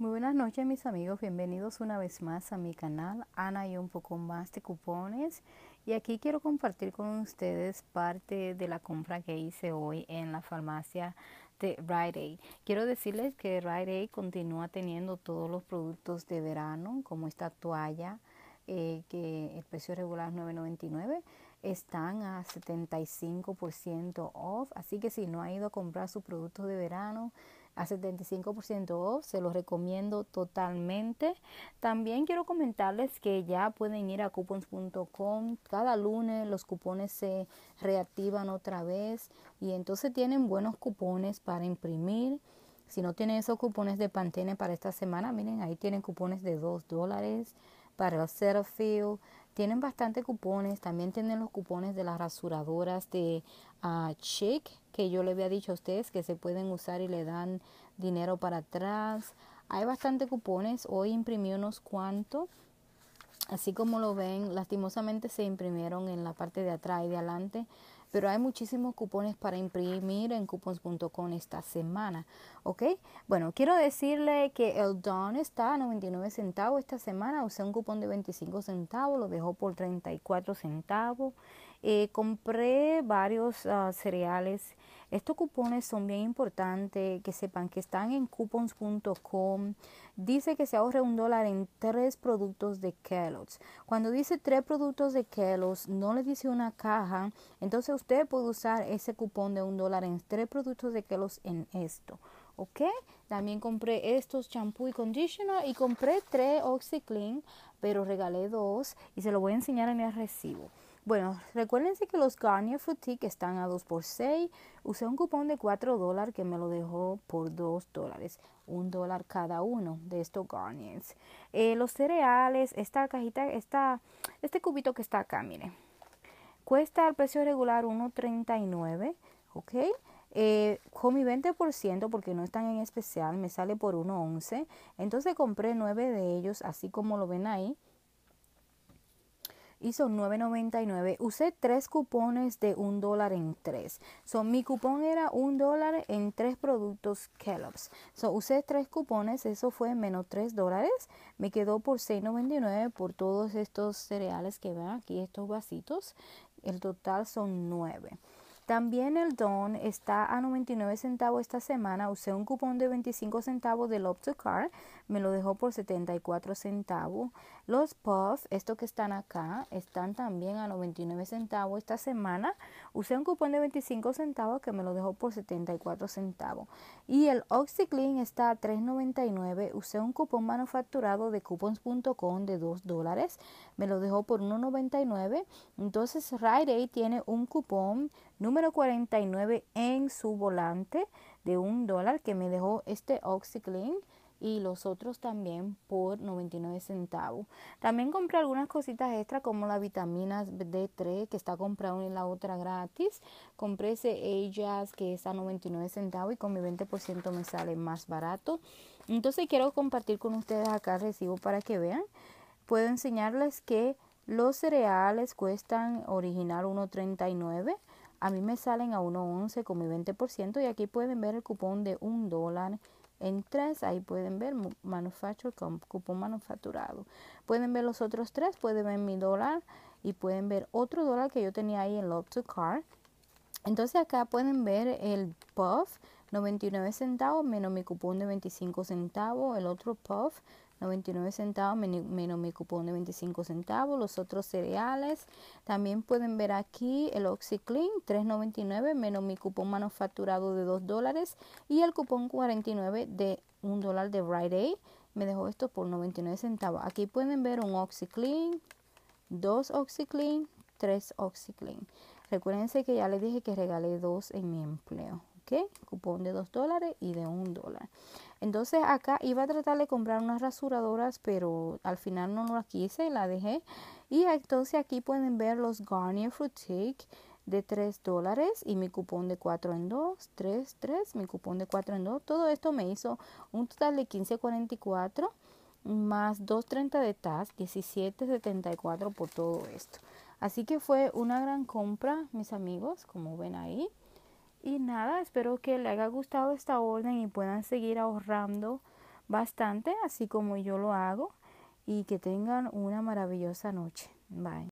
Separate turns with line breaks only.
Muy buenas noches mis amigos, bienvenidos una vez más a mi canal Ana y un poco más de cupones y aquí quiero compartir con ustedes parte de la compra que hice hoy en la farmacia de Rite Aid. Quiero decirles que Rite Aid continúa teniendo todos los productos de verano como esta toalla eh, que el precio regular 9.99 están a 75% off así que si no ha ido a comprar sus productos de verano a 75% off. Se los recomiendo totalmente. También quiero comentarles que ya pueden ir a coupons.com. Cada lunes los cupones se reactivan otra vez y entonces tienen buenos cupones para imprimir. Si no tienen esos cupones de Pantene para esta semana, miren, ahí tienen cupones de 2 dólares para el Cetaphil. Tienen bastante cupones. También tienen los cupones de las rasuradoras de Chick. Ah, Chic que yo le había dicho a ustedes que se pueden usar y le dan dinero para atrás. Hay bastante cupones, hoy imprimí unos cuantos. Así como lo ven, lastimosamente se imprimieron en la parte de atrás y de adelante pero hay muchísimos cupones para imprimir en coupons.com esta semana, ¿ok? Bueno, quiero decirle que el don está a 99 centavos esta semana, usé un cupón de 25 centavos, lo dejó por 34 centavos. Eh, compré varios ah, cereales. Estos cupones son bien importantes, que sepan que están en coupons.com. Dice que se ahorra un dólar en tres productos de Kellogg's. Cuando dice tres productos de Kellogg's, no le dice una caja, entonces usted puede usar ese cupón de un dólar en tres productos de los en esto. ¿Ok? También compré estos shampoo y conditioner y compré tres OxyClean, pero regalé dos y se lo voy a enseñar en el recibo. Bueno, recuérdense que los Garnier que están a 2 por 6. Usé un cupón de 4 dólares que me lo dejó por 2 dólares. Un dólar cada uno de estos Garniers. Eh, los cereales, esta cajita, esta, este cubito que está acá, miren Cuesta al precio regular 1.39, ¿ok? Eh, con mi 20% porque no están en especial, me sale por 1.11. Entonces compré 9 de ellos, así como lo ven ahí hizo 9.99. Usé tres cupones de un dólar en tres. son mi cupón era un dólar en tres productos Kellogg's. So, usé tres cupones, eso fue menos tres dólares. Me quedó por 6.99 por todos estos cereales que ven aquí, estos vasitos. El total son nueve también el Don está a 99 centavos esta semana. Usé un cupón de 25 centavos del Love Me lo dejó por 74 centavos. Los Puffs, estos que están acá, están también a 99 centavos esta semana. Usé un cupón de 25 centavos que me lo dejó por 74 centavos. Y el OxyClean está a 3.99. Usé un cupón manufacturado de coupons.com de 2 dólares. Me lo dejó por 1.99. Entonces Rite Aid tiene un cupón número 49 en su volante de un dólar que me dejó este OxyClean y los otros también por 99 centavos. También compré algunas cositas extra como la vitamina D3 que está comprado y la otra gratis. Compré ese ellas que está a 99 centavos y con mi 20% me sale más barato. Entonces quiero compartir con ustedes acá el recibo para que vean. Puedo enseñarles que los cereales cuestan original 1.39 a mí me salen a 1.11 con mi 20% y aquí pueden ver el cupón de un dólar en tres. Ahí pueden ver manufacture con cupón manufacturado. Pueden ver los otros tres, pueden ver mi dólar y pueden ver otro dólar que yo tenía ahí en Love to Car. Entonces acá pueden ver el puff 99 centavos menos mi cupón de 25 centavos, el otro puff 99 centavos menos mi cupón de 25 centavos, los otros cereales. También pueden ver aquí el OxyClean 3.99 menos mi cupón manufacturado de 2 dólares y el cupón 49 de 1 dólar de Rite Aid. Me dejó esto por 99 centavos. Aquí pueden ver un OxyClean, Dos OxyClean, Tres OxyClean. Recuerden que ya les dije que regalé dos en mi empleo. Cupón de 2 dólares y de 1 dólar. Entonces acá iba a tratar de comprar unas rasuradoras, pero al final no las quise, y la dejé. Y entonces aquí pueden ver los Garnier Fruitcake de 3 dólares y mi cupón de 4 en 2, 3, 3, mi cupón de 4 en 2. Todo esto me hizo un total de 15.44 más 2.30 de TAS, 17.74 por todo esto. Así que fue una gran compra, mis amigos, como ven ahí. Y nada, espero que le haya gustado esta orden y puedan seguir ahorrando bastante, así como yo lo hago. Y que tengan una maravillosa noche. Bye.